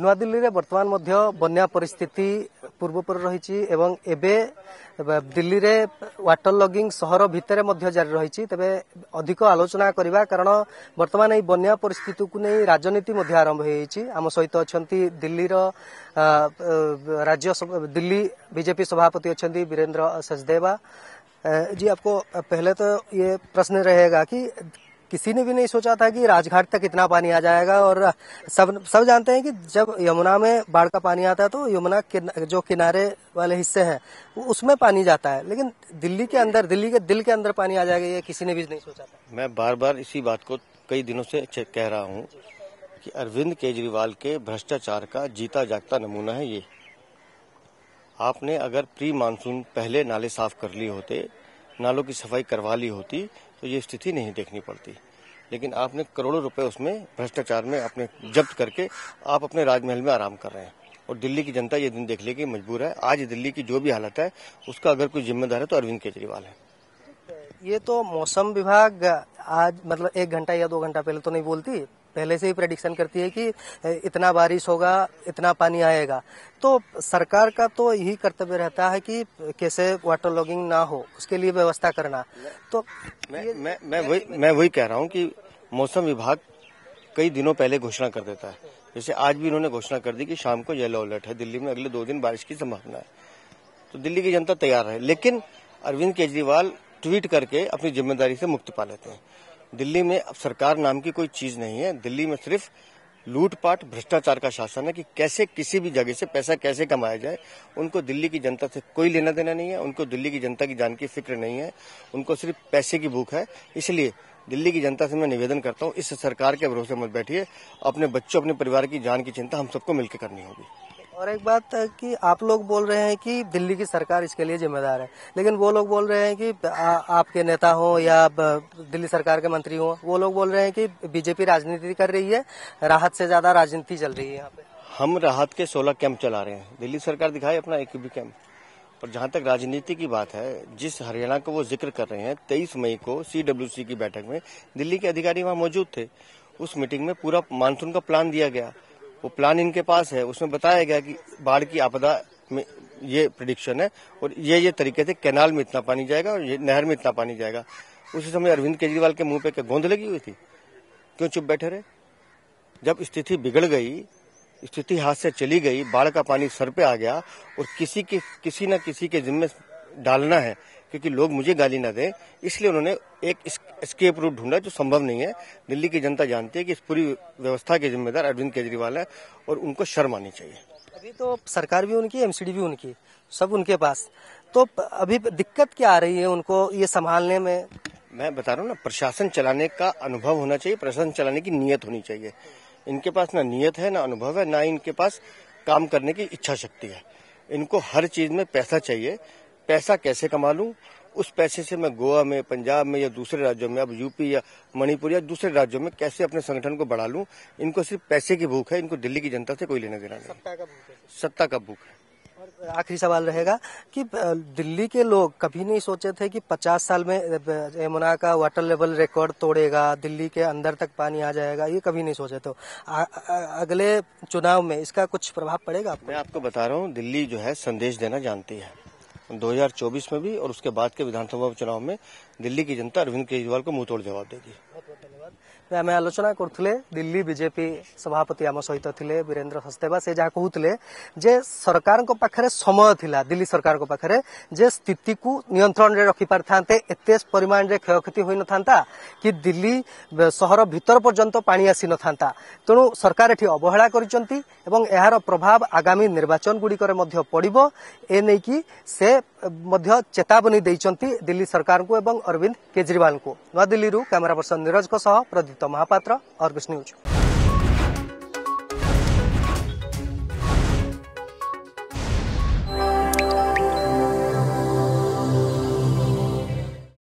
ନୂଆଦିଲ୍ଲୀରେ ବର୍ତ୍ତମାନ ମଧ୍ୟ ବନ୍ୟା ପରିସ୍ଥିତି ପୂର୍ବପରି ରହିଛି ଏବଂ ଏବେ ଦିଲ୍ଲୀରେ ୱାଟର ଲଗିଂ ସହର ଭିତରେ ମଧ୍ୟ ଜାରି ରହିଛି ତେବେ ଅଧିକ ଆଲୋଚନା କରିବା କାରଣ ବର୍ତ୍ତମାନ ଏହି ବନ୍ୟା ପରିସ୍ଥିତିକୁ ନେଇ ରାଜନୀତି ମଧ୍ୟ ଆରମ୍ଭ ହୋଇଯାଇଛି ଆମ ସହିତ ଅଛନ୍ତି ଦିଲ୍ଲୀର ରାଜ୍ୟ ଦିଲ୍ଲୀ ବିଜେପି ସଭାପତି ଅଛନ୍ତି ବୀରେନ୍ଦ୍ର ସଚଦେବା जी आपको पहले तो ये प्रश्न रहेगा कि किसी ने भी नहीं सोचा था कि राजघाट तक इतना पानी आ जाएगा और सब सब जानते हैं कि जब यमुना में बाढ़ का पानी आता है तो यमुना किन, जो किनारे वाले हिस्से हैं उसमें पानी जाता है लेकिन दिल्ली के अंदर दिल्ली के दिल के अंदर पानी आ जाएगा ये किसी ने भी नहीं सोचा था मैं बार बार इसी बात को कई दिनों से कह रहा हूँ कि अरविंद केजरीवाल के भ्रष्टाचार का जीता जागता नमूना है ये आपने अगर प्री मानसून पहले नाले साफ कर लिए होते नालों की सफाई करवा ली होती तो ये स्थिति नहीं देखनी पड़ती लेकिन आपने करोड़ों रुपए उसमें भ्रष्टाचार में आपने जब्त करके आप अपने राजमहल में आराम कर रहे हैं और दिल्ली की जनता ये दिन देख लेगी मजबूर है आज दिल्ली की जो भी हालत है उसका अगर कोई जिम्मेदार है तो अरविंद केजरीवाल है ये तो मौसम विभाग आज मतलब एक घंटा या दो घंटा पहले तो नहीं बोलती पहले से ही प्रडिक्शन करती है कि इतना बारिश होगा इतना पानी आएगा तो सरकार का तो यही कर्तव्य रहता है कि कैसे वाटर लॉगिंग ना हो उसके लिए व्यवस्था करना तो मैं मैं मैं वही मैं वही कह रहा हूँ कि मौसम विभाग कई दिनों पहले घोषणा कर देता है जैसे आज भी इन्होंने घोषणा कर दी कि शाम को येलो अलर्ट है दिल्ली में अगले दो दिन बारिश की संभावना है तो दिल्ली की जनता तैयार है लेकिन अरविंद केजरीवाल ट्वीट करके अपनी जिम्मेदारी से मुक्त पा लेते हैं दिल्ली में अब सरकार नाम की कोई चीज नहीं है दिल्ली में सिर्फ लूटपाट भ्रष्टाचार का शासन है कि कैसे किसी भी जगह से पैसा कैसे कमाया जाए उनको दिल्ली की जनता से कोई लेना देना नहीं है उनको दिल्ली की जनता की जान की फिक्र नहीं है उनको सिर्फ पैसे की भूख है इसलिए दिल्ली की जनता से मैं निवेदन करता हूं इस सरकार के भरोसे मत बैठिए अपने बच्चों अपने परिवार की जान की चिंता हम सबको मिलकर करनी होगी और एक बात कि आप लोग बोल रहे हैं कि दिल्ली की सरकार इसके लिए जिम्मेदार है लेकिन वो लोग बोल रहे हैं कि आ, आपके नेता हो या दिल्ली सरकार के मंत्री हो वो लोग बोल रहे हैं कि बीजेपी राजनीति कर रही है राहत से ज्यादा राजनीति चल रही है यहाँ पे हम राहत के सोलह कैंप चला रहे हैं दिल्ली सरकार दिखाई अपना एक भी कैंप और जहां तक राजनीति की बात है जिस हरियाणा को वो जिक्र कर रहे हैं तेईस मई को सीडब्ल्यूसी की बैठक में दिल्ली के अधिकारी वहां मौजूद थे उस मीटिंग में पूरा मानसून का प्लान दिया गया वो प्लान इनके पास है उसमें बताया गया कि बाढ़ की आपदा में ये प्रडिक्शन है और ये ये तरीके से कैनाल में इतना पानी जाएगा और ये नहर में इतना पानी जाएगा उसी समय अरविंद केजरीवाल के मुंह पे क्या गोंद लगी हुई थी क्यों चुप बैठे रहे जब स्थिति बिगड़ गई स्थिति हाथ से चली गई बाढ़ का पानी सर पे आ गया और किसी के किसी न किसी के जिम्मे डालना है क्योंकि लोग मुझे गाली ना दें इसलिए उन्होंने एक स्केप रूट ढूंढा जो संभव नहीं है दिल्ली की जनता जानती है कि इस पूरी व्यवस्था के जिम्मेदार अरविंद केजरीवाल है और उनको शर्म आनी चाहिए अभी तो सरकार भी उनकी एमसीडी भी उनकी सब उनके पास तो अभी दिक्कत क्या आ रही है उनको ये संभालने में मैं बता रहा हूँ ना प्रशासन चलाने का अनुभव होना चाहिए प्रशासन चलाने की नीयत होनी चाहिए इनके पास ना नीयत है ना अनुभव है ना इनके पास काम करने की इच्छा शक्ति है इनको हर चीज में पैसा चाहिए पैसा कैसे कमा लूँ उस पैसे से मैं गोवा में पंजाब में या दूसरे राज्यों में अब यूपी या मणिपुर या दूसरे राज्यों में कैसे अपने संगठन को बढ़ा लूँ इनको सिर्फ पैसे की भूख है इनको दिल्ली की जनता से कोई लेना देना नहीं सत्ता का भूख है आखिरी सवाल रहेगा कि दिल्ली के लोग कभी नहीं सोचे थे कि 50 साल में यमुना का वाटर लेवल रिकॉर्ड तोड़ेगा दिल्ली के अंदर तक पानी आ जाएगा ये कभी नहीं सोचे तो अगले चुनाव में इसका कुछ प्रभाव पड़ेगा आपको? मैं आपको बता रहा हूँ दिल्ली जो है संदेश देना जानती है 2024 में भी और उसके बाद के विधानसभा चुनाव में दिल्ली की जनता अरविंद केजरीवाल को मुंह तोड़ जवाब देगी ଆମେ ଆଲୋଚନା କରୁଥିଲେ ଦିଲ୍ଲୀ ବିଜେପି ସଭାପତି ଆମ ସହିତ ଥିଲେ ବୀରେନ୍ଦ୍ର ହସ୍ତେବା ସେ ଯାହା କହୁଥିଲେ ଯେ ସରକାରଙ୍କ ପାଖରେ ସମୟ ଥିଲା ଦିଲ୍ଲୀ ସରକାରଙ୍କ ପାଖରେ ଯେ ସ୍ଥିତିକୁ ନିୟନ୍ତ୍ରଣରେ ରଖିପାରିଥାନ୍ତେ ଏତେ ପରିମାଣରେ କ୍ଷୟକ୍ଷତି ହୋଇନଥାନ୍ତା କି ଦିଲ୍ଲୀ ସହର ଭିତର ପର୍ଯ୍ୟନ୍ତ ପାଣି ଆସିନଥାନ୍ତା ତେଣୁ ସରକାର ଏଠି ଅବହେଳା କରିଛନ୍ତି ଏବଂ ଏହାର ପ୍ରଭାବ ଆଗାମୀ ନିର୍ବାଚନଗୁଡ଼ିକରେ ମଧ୍ୟ ପଡ଼ିବ ଏ ନେଇକି ସେ मध्य चेतावनी दैचन्ती दिल्ली सरकार को एवं अरविन्द केजरीवाल को न दिल्ली रु क्यामेरा पर्सन नीरजको महापात्र अर्बस न्यूज